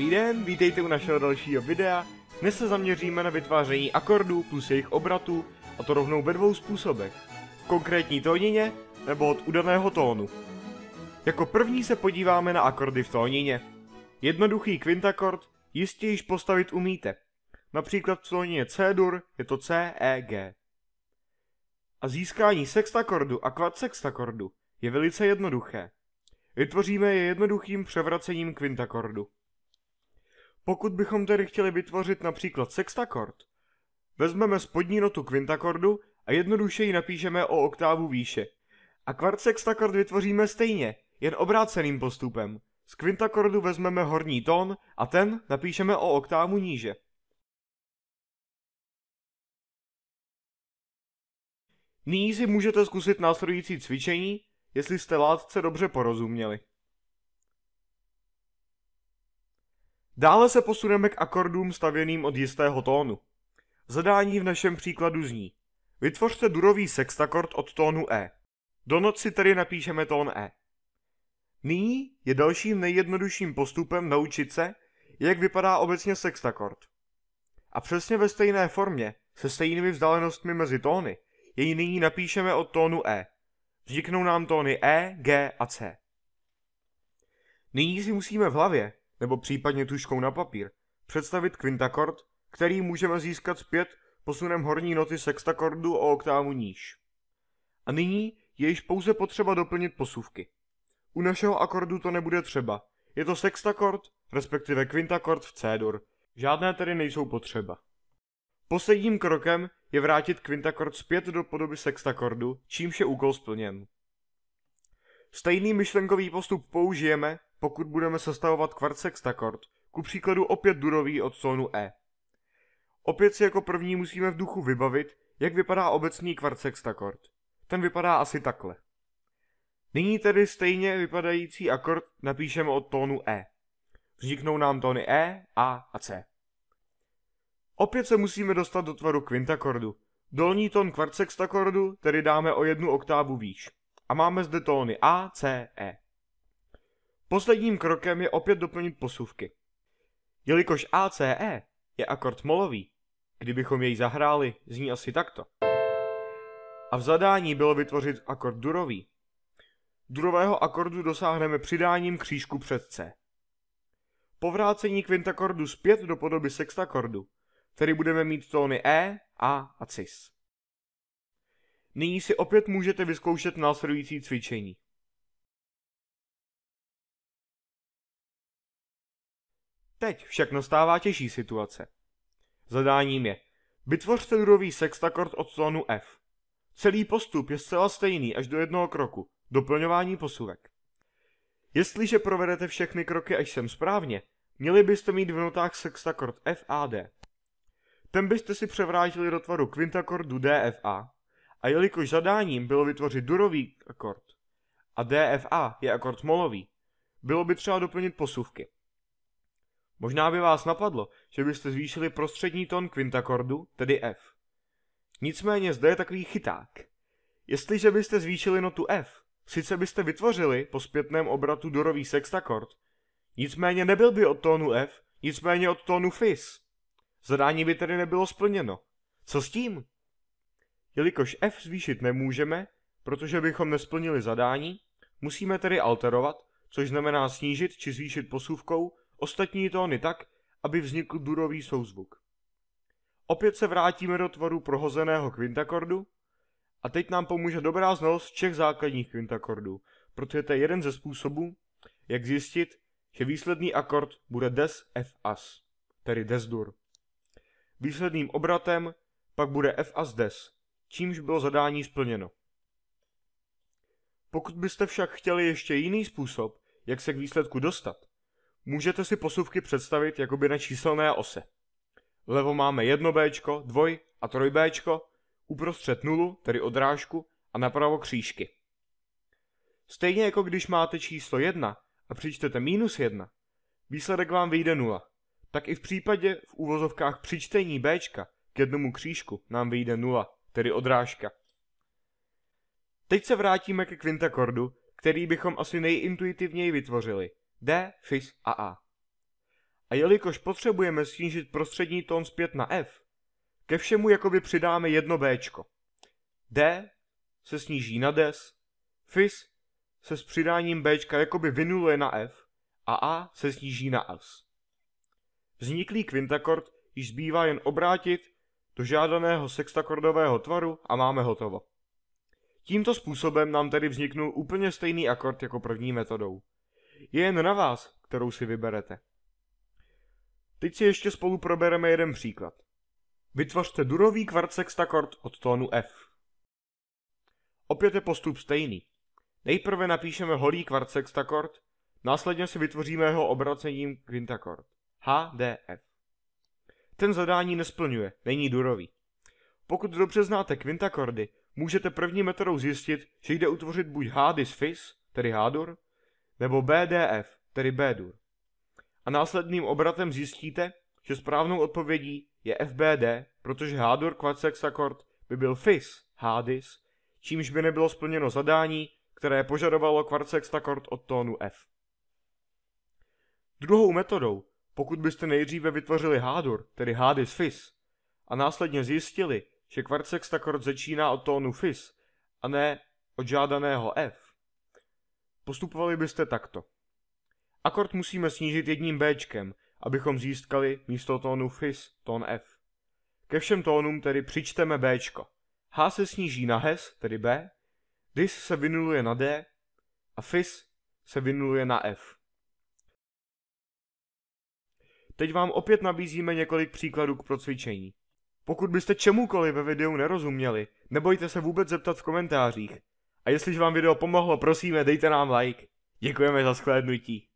Dobrý den, vítejte u našeho dalšího videa. Dnes se zaměříme na vytváření akordů plus jejich obratů, a to rovnou ve dvou způsobech. V konkrétní tónině nebo od udaného tónu. Jako první se podíváme na akordy v tónině. Jednoduchý kvintakord jistě již postavit umíte. Například v tónině C dur je to C, E, G. A získání sextakordu a kvadsextakordu je velice jednoduché. Vytvoříme je jednoduchým převracením kvintakordu. Pokud bychom tedy chtěli vytvořit například sextakord, vezmeme spodní notu kvintakordu a jednoduše ji napíšeme o oktávu výše. A kvart sextakord vytvoříme stejně, jen obráceným postupem. Z kvintakordu vezmeme horní tón a ten napíšeme o oktávu níže. Nyní si můžete zkusit následující cvičení, jestli jste látce dobře porozuměli. Dále se posuneme k akordům stavěným od jistého tónu. Zadání v našem příkladu zní Vytvořte durový sextakord od tónu E. Do noci tedy napíšeme tón E. Nyní je dalším nejjednodušším postupem naučit se, jak vypadá obecně sextakord. A přesně ve stejné formě, se stejnými vzdálenostmi mezi tóny, jej nyní napíšeme od tónu E. Vzniknou nám tóny E, G a C. Nyní si musíme v hlavě nebo případně tuškou na papír, představit kvintakord, který můžeme získat zpět posunem horní noty sextakordu o oktávu níž. A nyní je již pouze potřeba doplnit posuvky. U našeho akordu to nebude třeba. Je to sextakord, respektive kvintakord v C-dur. Žádné tedy nejsou potřeba. Posledním krokem je vrátit kvintakord zpět do podoby sextakordu, čímž je úkol splněn. Stejný myšlenkový postup použijeme pokud budeme sestavovat sextakord, ku příkladu opět durový od tónu E. Opět si jako první musíme v duchu vybavit, jak vypadá obecný sextakord. Ten vypadá asi takhle. Nyní tedy stejně vypadající akord napíšeme od tónu E. Vzniknou nám tóny E, A a C. Opět se musíme dostat do tvaru kvintakordu. Dolní tón kvartsextakordu tedy dáme o jednu oktávu výš. A máme zde tóny A, C, E. Posledním krokem je opět doplnit posuvky. Jelikož ACE je akord molový, kdybychom jej zahráli, zní asi takto. A v zadání bylo vytvořit akord durový. Durového akordu dosáhneme přidáním křížku před C. Po vrácení kvintakordu zpět do podoby sextakordu, tedy budeme mít tóny E, A a cis. Nyní si opět můžete vyzkoušet následující cvičení. Teď však nastává těžší situace. Zadáním je Vytvořte durový sextakord od tónu F. Celý postup je zcela stejný až do jednoho kroku, doplňování posuvek. Jestliže provedete všechny kroky až sem správně, měli byste mít v notách sextakord F a D. Ten byste si převrátili do tvaru kvintakordu DFA a jelikož zadáním bylo vytvořit durový akord a DFA je akord molový, bylo by třeba doplnit posuvky. Možná by vás napadlo, že byste zvýšili prostřední tón kvintakordu, tedy F. Nicméně zde je takový chyták. Jestliže byste zvýšili notu F, sice byste vytvořili po zpětném obratu dorový sextakord, nicméně nebyl by od tónu F, nicméně od tónu Fis. Zadání by tedy nebylo splněno. Co s tím? Jelikož F zvýšit nemůžeme, protože bychom nesplnili zadání, musíme tedy alterovat, což znamená snížit či zvýšit posuvkou ostatní tóny tak, aby vznikl durový souzvuk. Opět se vrátíme do tvaru prohozeného kvintakordu a teď nám pomůže dobrá znalost všech základních kvintakordů, protože to je jeden ze způsobů, jak zjistit, že výsledný akord bude des f as, tedy des dur. Výsledným obratem pak bude f as des, čímž bylo zadání splněno. Pokud byste však chtěli ještě jiný způsob, jak se k výsledku dostat, Můžete si posuvky představit jako by na číselné ose. Levo máme jedno B, dvoj a troj B, uprostřed nulu, tedy odrážku, a napravo křížky. Stejně jako když máte číslo 1 a přičtete minus 1, výsledek vám vyjde 0. Tak i v případě v úvozovkách přičtení B k jednomu křížku nám vyjde 0, tedy odrážka. Teď se vrátíme ke kvintakordu, který bychom asi nejintuitivněji vytvořili – D, FIS a A. A jelikož potřebujeme snížit prostřední tón zpět na F, ke všemu jakoby přidáme jedno Bčko. D se sníží na des, FIS se s přidáním Bčka jakoby vynuluje na F a A se sníží na AS. Vzniklý kvintakord již zbývá jen obrátit do žádaného sextakordového tvaru a máme hotovo. Tímto způsobem nám tedy vzniknul úplně stejný akord jako první metodou. Je jen na vás, kterou si vyberete. Teď si ještě spolu probereme jeden příklad. Vytvořte durový kvartsextakord od tónu F. Opět je postup stejný. Nejprve napíšeme holý kvartsextakord, následně si vytvoříme jeho obracením kvintakord. H, D, F. Ten zadání nesplňuje, není durový. Pokud dobře znáte kvintakordy, můžete první metodou zjistit, že jde utvořit buď H dis fis, tedy H dur, nebo BDF, tedy B-dur. A následným obratem zjistíte, že správnou odpovědí je FBD, protože H-dur akord by byl FIS, HADIS, čímž by nebylo splněno zadání, které požadovalo akord od tónu F. Druhou metodou, pokud byste nejdříve vytvořili hádur, tedy hádis fis, a následně zjistili, že kvartsextakord začíná od tónu fis a ne od žádaného F, Postupovali byste takto. Akord musíme snížit jedním Bčkem, abychom získali místo tónu Fis tón F. Ke všem tónům tedy přičteme Bčko. H se sníží na hes, tedy B, dis se vynuluje na D a Fis se vynuluje na F. Teď vám opět nabízíme několik příkladů k procvičení. Pokud byste čemukoliv ve videu nerozuměli, nebojte se vůbec zeptat v komentářích, a jestliže vám video pomohlo, prosíme, dejte nám like. Děkujeme za shlédnutí.